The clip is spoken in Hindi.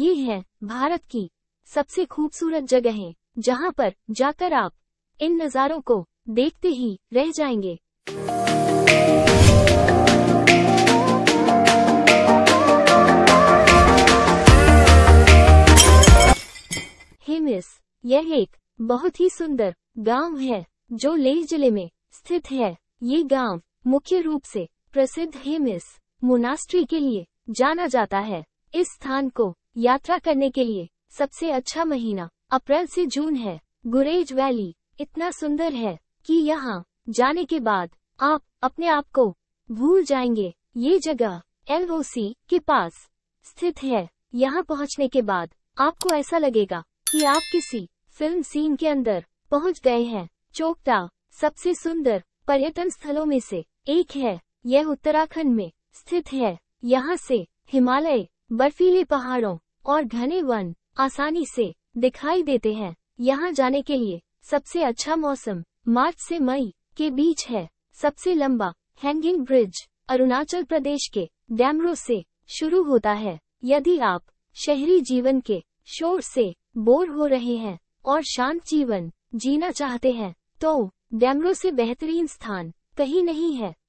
ये है भारत की सबसे खूबसूरत जगहें जहां पर जाकर आप इन नज़ारों को देखते ही रह जाएंगे हेमिस यह एक बहुत ही सुंदर गांव है जो लेह जिले में स्थित है ये गांव मुख्य रूप से प्रसिद्ध हेमिस मोनास्ट्री के लिए जाना जाता है इस स्थान को यात्रा करने के लिए सबसे अच्छा महीना अप्रैल से जून है गुरेज वैली इतना सुंदर है कि यहाँ जाने के बाद आप अपने आप को भूल जाएंगे ये जगह एल के पास स्थित है यहाँ पहुँचने के बाद आपको ऐसा लगेगा कि आप किसी फिल्म सीन के अंदर पहुँच गए हैं चोकटा सबसे सुंदर पर्यटन स्थलों में से एक है यह उत्तराखंड में स्थित है यहाँ से हिमालय बर्फीले पहाड़ों और घने वन आसानी से दिखाई देते हैं यहाँ जाने के लिए सबसे अच्छा मौसम मार्च से मई के बीच है सबसे लंबा हैंगिंग ब्रिज अरुणाचल प्रदेश के डैमरो से शुरू होता है यदि आप शहरी जीवन के शोर से बोर हो रहे हैं और शांत जीवन जीना चाहते हैं तो डैमरो से बेहतरीन स्थान कहीं नहीं है